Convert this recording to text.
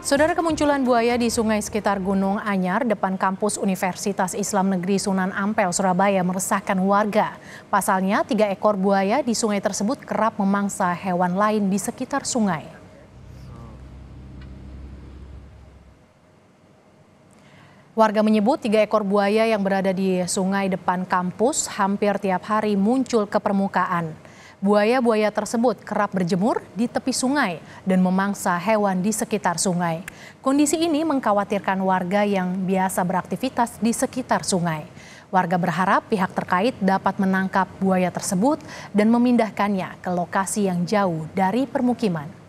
Saudara kemunculan buaya di sungai sekitar Gunung Anyar depan kampus Universitas Islam Negeri Sunan Ampel, Surabaya meresahkan warga. Pasalnya, tiga ekor buaya di sungai tersebut kerap memangsa hewan lain di sekitar sungai. Warga menyebut tiga ekor buaya yang berada di sungai depan kampus hampir tiap hari muncul ke permukaan. Buaya-buaya tersebut kerap berjemur di tepi sungai dan memangsa hewan di sekitar sungai. Kondisi ini mengkhawatirkan warga yang biasa beraktivitas di sekitar sungai. Warga berharap pihak terkait dapat menangkap buaya tersebut dan memindahkannya ke lokasi yang jauh dari permukiman.